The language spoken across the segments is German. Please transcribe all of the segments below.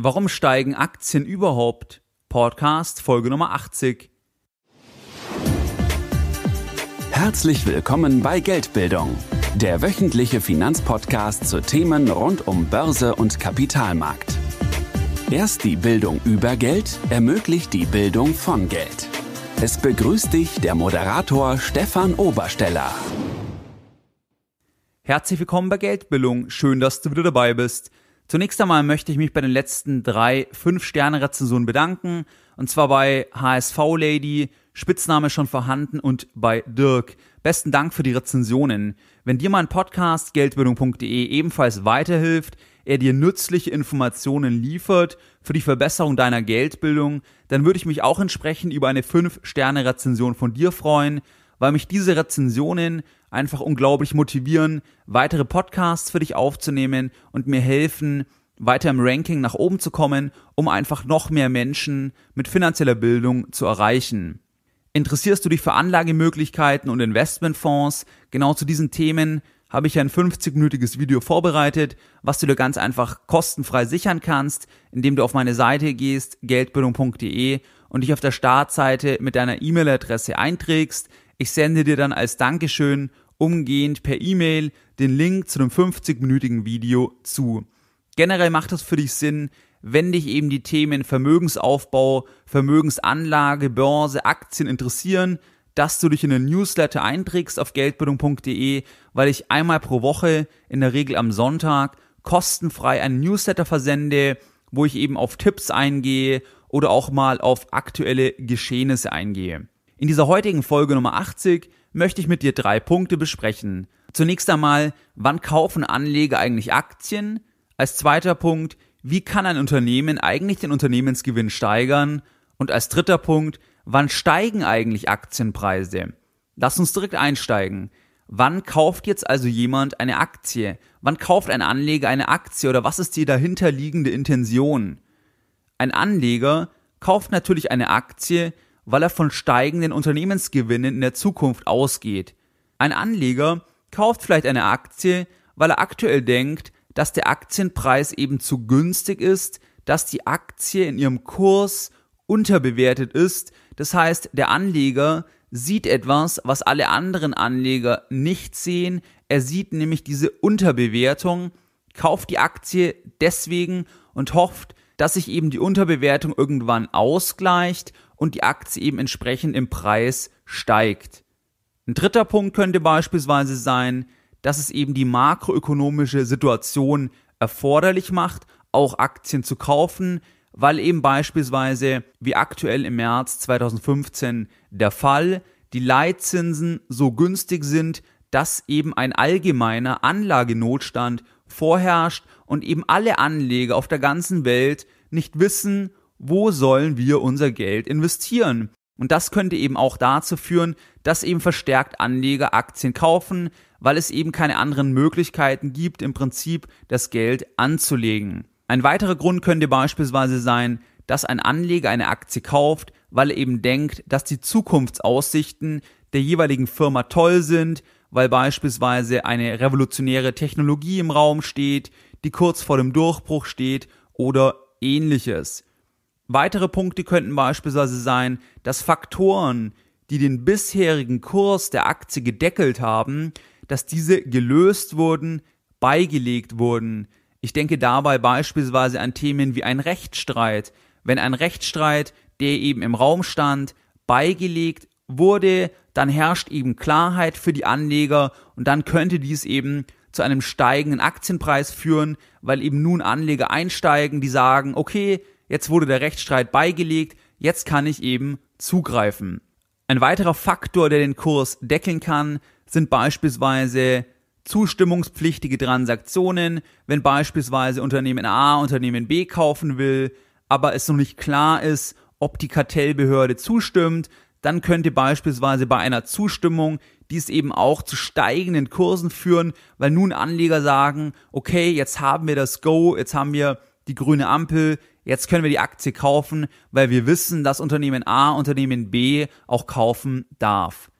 Warum steigen Aktien überhaupt? Podcast Folge Nummer 80. Herzlich willkommen bei Geldbildung, der wöchentliche Finanzpodcast zu Themen rund um Börse und Kapitalmarkt. Erst die Bildung über Geld ermöglicht die Bildung von Geld. Es begrüßt dich der Moderator Stefan Obersteller. Herzlich willkommen bei Geldbildung, schön, dass du wieder dabei bist. Zunächst einmal möchte ich mich bei den letzten drei fünf sterne rezensionen bedanken. Und zwar bei HSV Lady, Spitzname schon vorhanden und bei Dirk. Besten Dank für die Rezensionen. Wenn dir mein Podcast geldbildung.de ebenfalls weiterhilft, er dir nützliche Informationen liefert für die Verbesserung deiner Geldbildung, dann würde ich mich auch entsprechend über eine fünf sterne rezension von dir freuen, weil mich diese Rezensionen einfach unglaublich motivieren, weitere Podcasts für dich aufzunehmen und mir helfen, weiter im Ranking nach oben zu kommen, um einfach noch mehr Menschen mit finanzieller Bildung zu erreichen. Interessierst du dich für Anlagemöglichkeiten und Investmentfonds? Genau zu diesen Themen habe ich ein 50-minütiges Video vorbereitet, was du dir ganz einfach kostenfrei sichern kannst, indem du auf meine Seite gehst, geldbildung.de und dich auf der Startseite mit deiner E-Mail-Adresse einträgst. Ich sende dir dann als Dankeschön umgehend per E-Mail den Link zu einem 50-minütigen Video zu. Generell macht es für dich Sinn, wenn dich eben die Themen Vermögensaufbau, Vermögensanlage, Börse, Aktien interessieren, dass du dich in den Newsletter einträgst auf geldbildung.de, weil ich einmal pro Woche, in der Regel am Sonntag, kostenfrei einen Newsletter versende, wo ich eben auf Tipps eingehe oder auch mal auf aktuelle Geschehnisse eingehe. In dieser heutigen Folge Nummer 80 möchte ich mit dir drei Punkte besprechen. Zunächst einmal, wann kaufen Anleger eigentlich Aktien? Als zweiter Punkt, wie kann ein Unternehmen eigentlich den Unternehmensgewinn steigern? Und als dritter Punkt, wann steigen eigentlich Aktienpreise? Lass uns direkt einsteigen. Wann kauft jetzt also jemand eine Aktie? Wann kauft ein Anleger eine Aktie oder was ist die dahinterliegende Intention? Ein Anleger kauft natürlich eine Aktie, weil er von steigenden Unternehmensgewinnen in der Zukunft ausgeht. Ein Anleger kauft vielleicht eine Aktie, weil er aktuell denkt, dass der Aktienpreis eben zu günstig ist, dass die Aktie in ihrem Kurs unterbewertet ist. Das heißt, der Anleger sieht etwas, was alle anderen Anleger nicht sehen. Er sieht nämlich diese Unterbewertung, kauft die Aktie deswegen und hofft, dass sich eben die Unterbewertung irgendwann ausgleicht und die Aktie eben entsprechend im Preis steigt. Ein dritter Punkt könnte beispielsweise sein, dass es eben die makroökonomische Situation erforderlich macht, auch Aktien zu kaufen, weil eben beispielsweise, wie aktuell im März 2015 der Fall, die Leitzinsen so günstig sind, dass eben ein allgemeiner Anlagenotstand vorherrscht und eben alle Anleger auf der ganzen Welt nicht wissen, wo sollen wir unser Geld investieren? Und das könnte eben auch dazu führen, dass eben verstärkt Anleger Aktien kaufen, weil es eben keine anderen Möglichkeiten gibt, im Prinzip das Geld anzulegen. Ein weiterer Grund könnte beispielsweise sein, dass ein Anleger eine Aktie kauft, weil er eben denkt, dass die Zukunftsaussichten der jeweiligen Firma toll sind, weil beispielsweise eine revolutionäre Technologie im Raum steht, die kurz vor dem Durchbruch steht oder ähnliches. Weitere Punkte könnten beispielsweise sein, dass Faktoren, die den bisherigen Kurs der Aktie gedeckelt haben, dass diese gelöst wurden, beigelegt wurden. Ich denke dabei beispielsweise an Themen wie ein Rechtsstreit. Wenn ein Rechtsstreit, der eben im Raum stand, beigelegt wurde, dann herrscht eben Klarheit für die Anleger und dann könnte dies eben zu einem steigenden Aktienpreis führen, weil eben nun Anleger einsteigen, die sagen, okay, jetzt wurde der Rechtsstreit beigelegt, jetzt kann ich eben zugreifen. Ein weiterer Faktor, der den Kurs deckeln kann, sind beispielsweise zustimmungspflichtige Transaktionen, wenn beispielsweise Unternehmen A Unternehmen B kaufen will, aber es noch nicht klar ist, ob die Kartellbehörde zustimmt, dann könnte beispielsweise bei einer Zustimmung dies eben auch zu steigenden Kursen führen, weil nun Anleger sagen, okay, jetzt haben wir das Go, jetzt haben wir die grüne Ampel, jetzt können wir die Aktie kaufen, weil wir wissen, dass Unternehmen A Unternehmen B auch kaufen darf.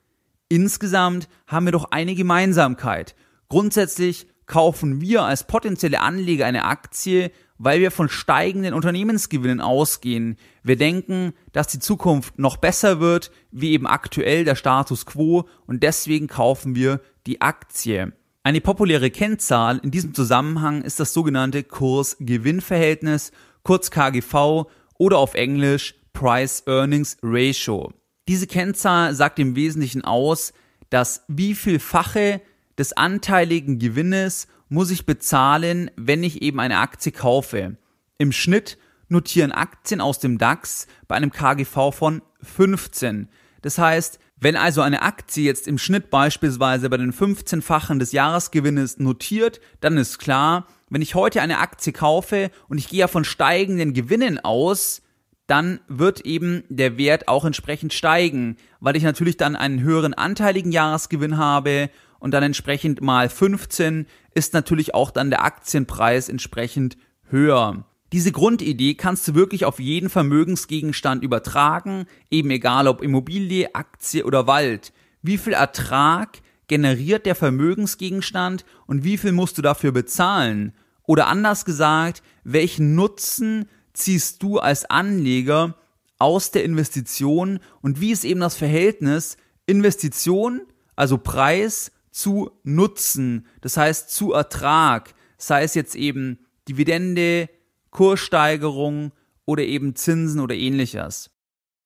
Insgesamt haben wir doch eine Gemeinsamkeit. Grundsätzlich kaufen wir als potenzielle Anleger eine Aktie, weil wir von steigenden Unternehmensgewinnen ausgehen. Wir denken, dass die Zukunft noch besser wird, wie eben aktuell der Status quo, und deswegen kaufen wir die Aktie. Eine populäre Kennzahl in diesem Zusammenhang ist das sogenannte Kurs-Gewinn-Verhältnis, kurz KGV oder auf Englisch Price-Earnings-Ratio. Diese Kennzahl sagt im Wesentlichen aus, dass wie viel Fache des anteiligen Gewinnes muss ich bezahlen, wenn ich eben eine Aktie kaufe. Im Schnitt notieren Aktien aus dem DAX bei einem KGV von 15. Das heißt, wenn also eine Aktie jetzt im Schnitt beispielsweise bei den 15-fachen des Jahresgewinnes notiert, dann ist klar, wenn ich heute eine Aktie kaufe und ich gehe ja von steigenden Gewinnen aus, dann wird eben der Wert auch entsprechend steigen, weil ich natürlich dann einen höheren anteiligen Jahresgewinn habe und dann entsprechend mal 15 ist natürlich auch dann der Aktienpreis entsprechend höher. Diese Grundidee kannst du wirklich auf jeden Vermögensgegenstand übertragen, eben egal ob Immobilie, Aktie oder Wald. Wie viel Ertrag generiert der Vermögensgegenstand und wie viel musst du dafür bezahlen? Oder anders gesagt, welchen Nutzen ziehst du als Anleger aus der Investition und wie ist eben das Verhältnis Investition, also Preis zu Nutzen, das heißt zu Ertrag, sei es jetzt eben Dividende, Kurssteigerungen oder eben Zinsen oder ähnliches.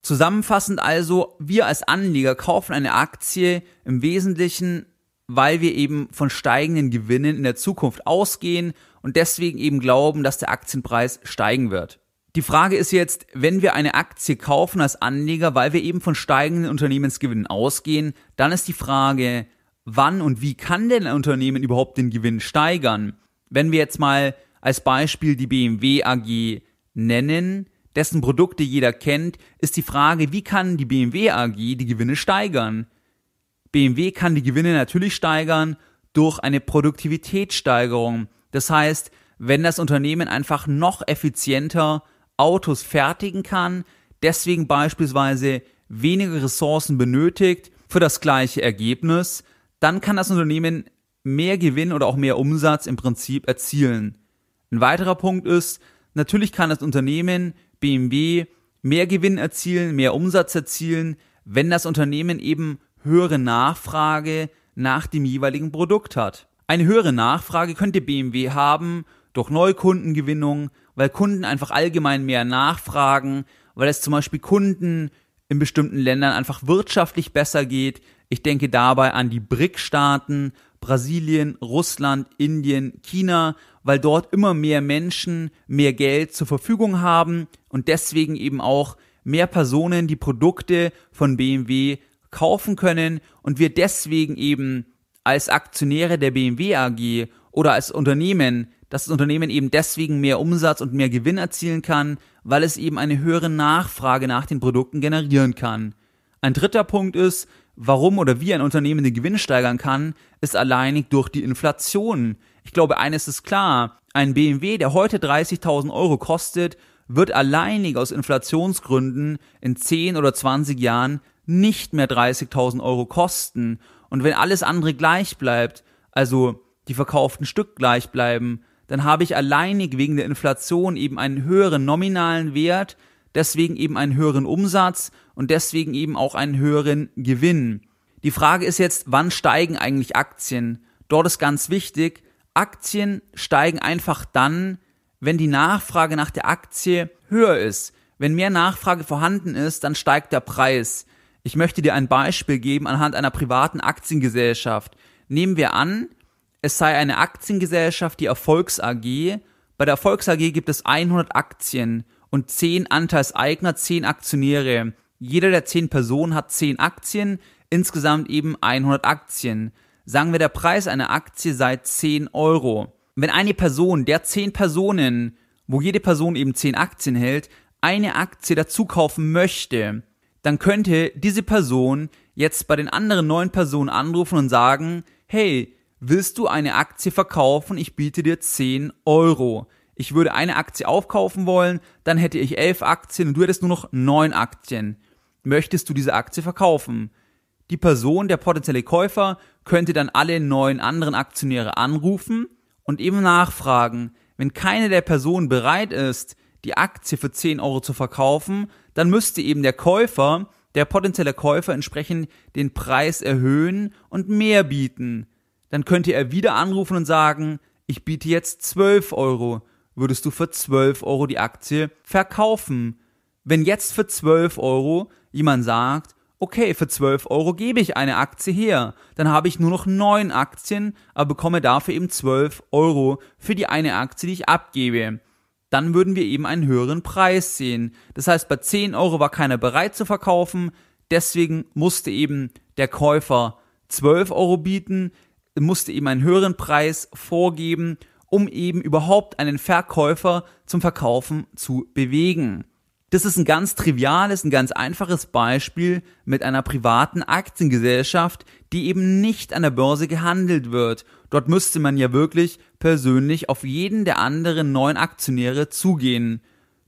Zusammenfassend also, wir als Anleger kaufen eine Aktie im Wesentlichen, weil wir eben von steigenden Gewinnen in der Zukunft ausgehen und deswegen eben glauben, dass der Aktienpreis steigen wird. Die Frage ist jetzt, wenn wir eine Aktie kaufen als Anleger, weil wir eben von steigenden Unternehmensgewinnen ausgehen, dann ist die Frage, wann und wie kann denn ein Unternehmen überhaupt den Gewinn steigern? Wenn wir jetzt mal als Beispiel die BMW AG nennen, dessen Produkte jeder kennt, ist die Frage, wie kann die BMW AG die Gewinne steigern? BMW kann die Gewinne natürlich steigern durch eine Produktivitätssteigerung. Das heißt, wenn das Unternehmen einfach noch effizienter Autos fertigen kann, deswegen beispielsweise weniger Ressourcen benötigt für das gleiche Ergebnis, dann kann das Unternehmen mehr Gewinn oder auch mehr Umsatz im Prinzip erzielen. Ein weiterer Punkt ist, natürlich kann das Unternehmen BMW mehr Gewinn erzielen, mehr Umsatz erzielen, wenn das Unternehmen eben höhere Nachfrage nach dem jeweiligen Produkt hat. Eine höhere Nachfrage könnte BMW haben durch Neukundengewinnung, weil Kunden einfach allgemein mehr nachfragen, weil es zum Beispiel Kunden in bestimmten Ländern einfach wirtschaftlich besser geht. Ich denke dabei an die BRIC-Staaten, Brasilien, Russland, Indien, China, weil dort immer mehr Menschen mehr Geld zur Verfügung haben und deswegen eben auch mehr Personen die Produkte von BMW kaufen können und wir deswegen eben als Aktionäre der BMW AG oder als Unternehmen, dass das Unternehmen eben deswegen mehr Umsatz und mehr Gewinn erzielen kann, weil es eben eine höhere Nachfrage nach den Produkten generieren kann. Ein dritter Punkt ist, warum oder wie ein Unternehmen den Gewinn steigern kann, ist alleinig durch die Inflation. Ich glaube, eines ist klar, ein BMW, der heute 30.000 Euro kostet, wird alleinig aus Inflationsgründen in 10 oder 20 Jahren nicht mehr 30.000 Euro kosten. Und wenn alles andere gleich bleibt, also die verkauften Stück gleich bleiben, dann habe ich alleinig wegen der Inflation eben einen höheren nominalen Wert, deswegen eben einen höheren Umsatz und deswegen eben auch einen höheren Gewinn. Die Frage ist jetzt, wann steigen eigentlich Aktien? Dort ist ganz wichtig, Aktien steigen einfach dann, wenn die Nachfrage nach der Aktie höher ist. Wenn mehr Nachfrage vorhanden ist, dann steigt der Preis. Ich möchte dir ein Beispiel geben anhand einer privaten Aktiengesellschaft. Nehmen wir an, es sei eine Aktiengesellschaft, die Erfolgs AG. Bei der Erfolgs AG gibt es 100 Aktien und zehn Anteilseigner, zehn Aktionäre. Jeder der zehn Personen hat zehn Aktien, insgesamt eben 100 Aktien. Sagen wir, der Preis einer Aktie sei 10 Euro. Wenn eine Person der zehn Personen, wo jede Person eben zehn Aktien hält, eine Aktie dazu kaufen möchte, dann könnte diese Person jetzt bei den anderen neun Personen anrufen und sagen, hey, willst du eine Aktie verkaufen? Ich biete dir 10 Euro ich würde eine Aktie aufkaufen wollen, dann hätte ich elf Aktien und du hättest nur noch neun Aktien. Möchtest du diese Aktie verkaufen? Die Person, der potenzielle Käufer, könnte dann alle neun anderen Aktionäre anrufen und eben nachfragen. Wenn keine der Personen bereit ist, die Aktie für 10 Euro zu verkaufen, dann müsste eben der Käufer, der potenzielle Käufer entsprechend den Preis erhöhen und mehr bieten. Dann könnte er wieder anrufen und sagen, ich biete jetzt 12 Euro würdest du für 12 Euro die Aktie verkaufen. Wenn jetzt für 12 Euro jemand sagt, okay, für 12 Euro gebe ich eine Aktie her, dann habe ich nur noch 9 Aktien, aber bekomme dafür eben 12 Euro für die eine Aktie, die ich abgebe. Dann würden wir eben einen höheren Preis sehen. Das heißt, bei 10 Euro war keiner bereit zu verkaufen, deswegen musste eben der Käufer 12 Euro bieten, musste eben einen höheren Preis vorgeben um eben überhaupt einen Verkäufer zum Verkaufen zu bewegen. Das ist ein ganz triviales, ein ganz einfaches Beispiel mit einer privaten Aktiengesellschaft, die eben nicht an der Börse gehandelt wird. Dort müsste man ja wirklich persönlich auf jeden der anderen neuen Aktionäre zugehen.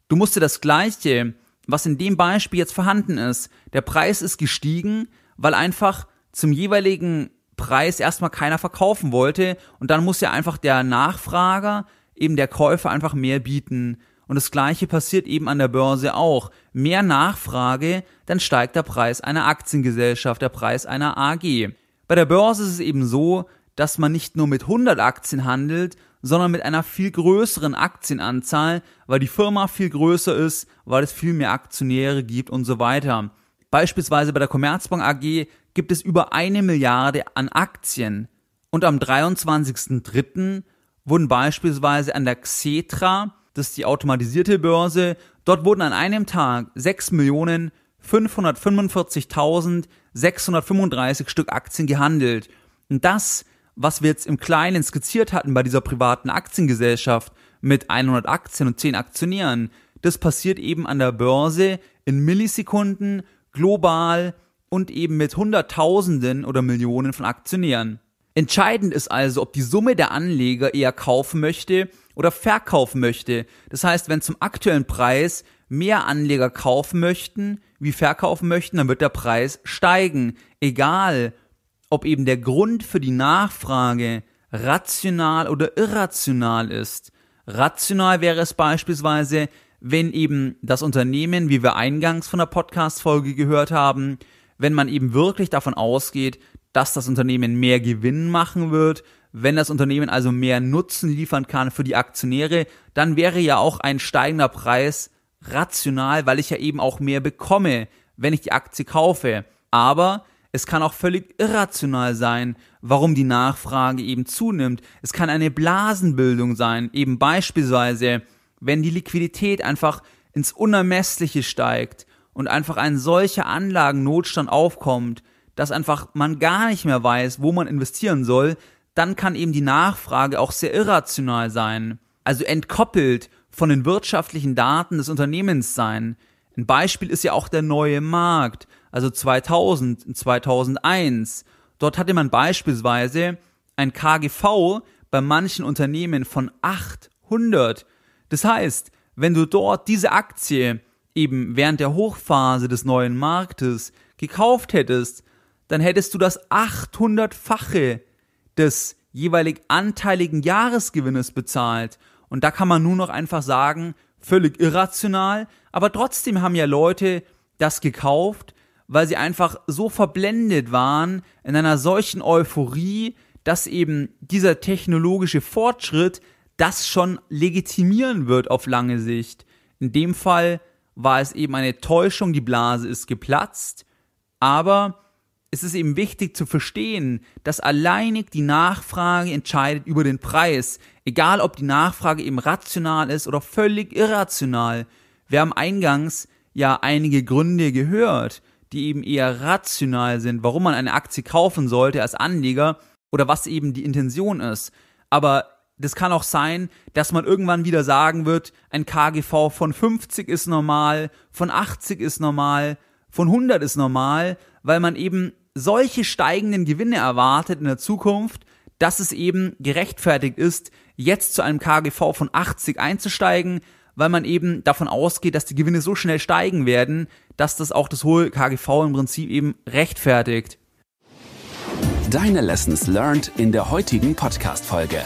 Du musst dir das Gleiche, was in dem Beispiel jetzt vorhanden ist, der Preis ist gestiegen, weil einfach zum jeweiligen Preis erstmal keiner verkaufen wollte. Und dann muss ja einfach der Nachfrager, eben der Käufer einfach mehr bieten. Und das gleiche passiert eben an der Börse auch. Mehr Nachfrage, dann steigt der Preis einer Aktiengesellschaft, der Preis einer AG. Bei der Börse ist es eben so, dass man nicht nur mit 100 Aktien handelt, sondern mit einer viel größeren Aktienanzahl, weil die Firma viel größer ist, weil es viel mehr Aktionäre gibt und so weiter. Beispielsweise bei der Commerzbank AG gibt es über eine Milliarde an Aktien und am 23.03. wurden beispielsweise an der Xetra, das ist die automatisierte Börse, dort wurden an einem Tag 6.545.635 Stück Aktien gehandelt. Und das, was wir jetzt im Kleinen skizziert hatten bei dieser privaten Aktiengesellschaft mit 100 Aktien und 10 Aktionären, das passiert eben an der Börse in Millisekunden global und eben mit Hunderttausenden oder Millionen von Aktionären. Entscheidend ist also, ob die Summe der Anleger eher kaufen möchte oder verkaufen möchte. Das heißt, wenn zum aktuellen Preis mehr Anleger kaufen möchten, wie verkaufen möchten, dann wird der Preis steigen. Egal, ob eben der Grund für die Nachfrage rational oder irrational ist. Rational wäre es beispielsweise, wenn eben das Unternehmen, wie wir eingangs von der Podcast-Folge gehört haben, wenn man eben wirklich davon ausgeht, dass das Unternehmen mehr Gewinn machen wird, wenn das Unternehmen also mehr Nutzen liefern kann für die Aktionäre, dann wäre ja auch ein steigender Preis rational, weil ich ja eben auch mehr bekomme, wenn ich die Aktie kaufe. Aber es kann auch völlig irrational sein, warum die Nachfrage eben zunimmt. Es kann eine Blasenbildung sein, eben beispielsweise wenn die Liquidität einfach ins Unermessliche steigt und einfach ein solcher Anlagennotstand aufkommt, dass einfach man gar nicht mehr weiß, wo man investieren soll, dann kann eben die Nachfrage auch sehr irrational sein, also entkoppelt von den wirtschaftlichen Daten des Unternehmens sein. Ein Beispiel ist ja auch der neue Markt, also 2000, 2001. Dort hatte man beispielsweise ein KGV bei manchen Unternehmen von 800. Das heißt, wenn du dort diese Aktie eben während der Hochphase des neuen Marktes gekauft hättest, dann hättest du das 800-fache des jeweilig anteiligen Jahresgewinnes bezahlt. Und da kann man nur noch einfach sagen, völlig irrational, aber trotzdem haben ja Leute das gekauft, weil sie einfach so verblendet waren in einer solchen Euphorie, dass eben dieser technologische Fortschritt das schon legitimieren wird auf lange Sicht. In dem Fall war es eben eine Täuschung, die Blase ist geplatzt, aber es ist eben wichtig zu verstehen, dass alleinig die Nachfrage entscheidet über den Preis, egal ob die Nachfrage eben rational ist oder völlig irrational. Wir haben eingangs ja einige Gründe gehört, die eben eher rational sind, warum man eine Aktie kaufen sollte als Anleger oder was eben die Intention ist. Aber das kann auch sein, dass man irgendwann wieder sagen wird, ein KGV von 50 ist normal, von 80 ist normal, von 100 ist normal, weil man eben solche steigenden Gewinne erwartet in der Zukunft, dass es eben gerechtfertigt ist, jetzt zu einem KGV von 80 einzusteigen, weil man eben davon ausgeht, dass die Gewinne so schnell steigen werden, dass das auch das hohe KGV im Prinzip eben rechtfertigt. Deine Lessons learned in der heutigen Podcast-Folge.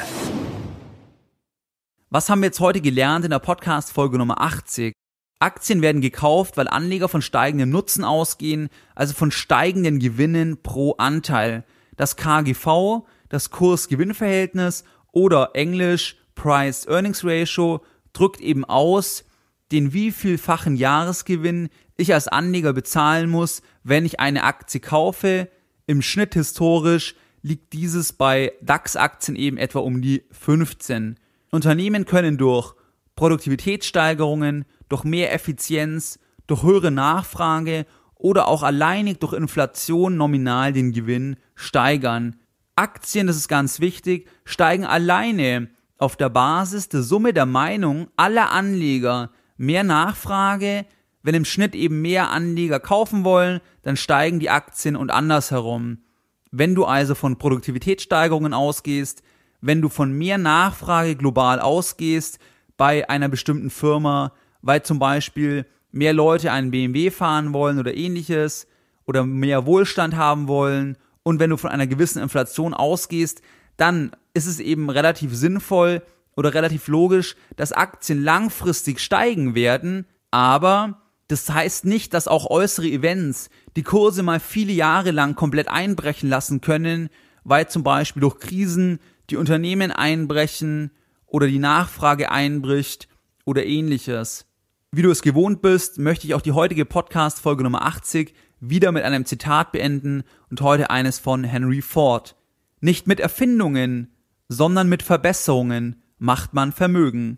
Was haben wir jetzt heute gelernt in der Podcast-Folge Nummer 80? Aktien werden gekauft, weil Anleger von steigendem Nutzen ausgehen, also von steigenden Gewinnen pro Anteil. Das KGV, das Kurs-Gewinn-Verhältnis oder Englisch Price-Earnings-Ratio drückt eben aus, den wievielfachen Jahresgewinn ich als Anleger bezahlen muss, wenn ich eine Aktie kaufe. Im Schnitt historisch liegt dieses bei DAX-Aktien eben etwa um die 15. Unternehmen können durch Produktivitätssteigerungen, durch mehr Effizienz, durch höhere Nachfrage oder auch alleinig durch Inflation nominal den Gewinn steigern. Aktien, das ist ganz wichtig, steigen alleine auf der Basis der Summe der Meinung aller Anleger. Mehr Nachfrage, wenn im Schnitt eben mehr Anleger kaufen wollen, dann steigen die Aktien und andersherum. Wenn du also von Produktivitätssteigerungen ausgehst, wenn du von mehr Nachfrage global ausgehst bei einer bestimmten Firma, weil zum Beispiel mehr Leute einen BMW fahren wollen oder ähnliches oder mehr Wohlstand haben wollen und wenn du von einer gewissen Inflation ausgehst, dann ist es eben relativ sinnvoll oder relativ logisch, dass Aktien langfristig steigen werden, aber das heißt nicht, dass auch äußere Events die Kurse mal viele Jahre lang komplett einbrechen lassen können, weil zum Beispiel durch Krisen die Unternehmen einbrechen oder die Nachfrage einbricht oder ähnliches. Wie du es gewohnt bist, möchte ich auch die heutige Podcast Folge Nummer 80 wieder mit einem Zitat beenden und heute eines von Henry Ford. Nicht mit Erfindungen, sondern mit Verbesserungen macht man Vermögen.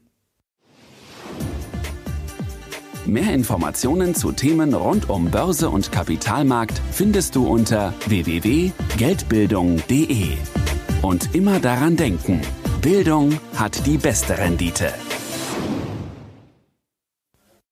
Mehr Informationen zu Themen rund um Börse und Kapitalmarkt findest du unter www.geldbildung.de. Und immer daran denken, Bildung hat die beste Rendite.